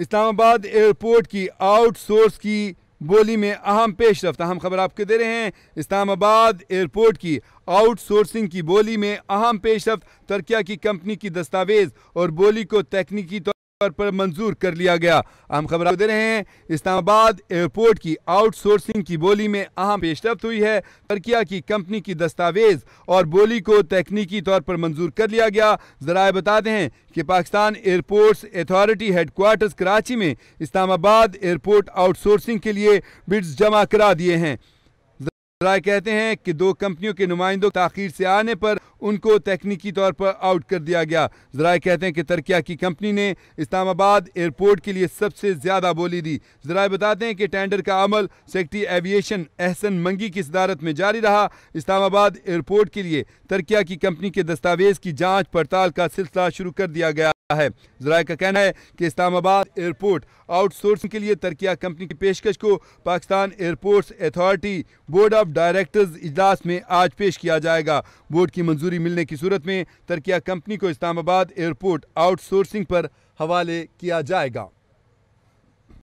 Islamabad airport की outsource की बोली में अहम पेश रफ्त अहम खबर आपको दे रहे हैं इस्लामाबाद एयरपोर्ट की आउटसोर्सिंग की बोली में अहम पेश रफ्त तर्किया की कंपनी की दस्तावेज़ और बोली को तकनीकी पर, पर मंजूर कर लिया गया अहम खबर दे रहे हैं इस्लामाबाद एयरपोर्ट की आउटसोर्सिंग की बोली में अहम पेशरफ हुई है तरकिया की कंपनी की दस्तावेज और बोली को तकनीकी तौर पर मंजूर कर लिया गया जराए बताते हैं कि Pakistan airports authority headquarters Karachi में इस्लामाबाद एयरपोर्ट आउटसोर्सिंग के लिए बिड्स जमा करा दिए हैं कहते हैं कि दो कंपनियों के नुमाइंदों ताखिर से आने पर उनको तकनीकी तौर पर आउट कर दिया गया जराए कहते हैं कि तरकिया की कंपनी ने इस्लामाबाद एयरपोर्ट के लिए सबसे ज़्यादा बोली दी जराए बताते हैं कि टेंडर का अमल सेक्टी एविएशन एहसन मंगी की सदारत में जारी रहा इस्लामाबाद एयरपोर्ट के लिए तरकिया की कंपनी के दस्तावेज़ की जाँच पड़ताल का सिलसिला शुरू कर दिया गया है जरा का कहना है कि इस्लामाबाद एयरपोर्ट आउटसोर्सिंग के लिए तरकिया कंपनी की पेशकश को Pakistan airports authority board of directors इजलास में आज पेश किया जाएगा बोर्ड की मंजूरी मंजूरी मिलने की सूरत में तरकिया कंपनी को इस्लामाबाद एयरपोर्ट आउटसोर्सिंग पर हवाले किया जाएगा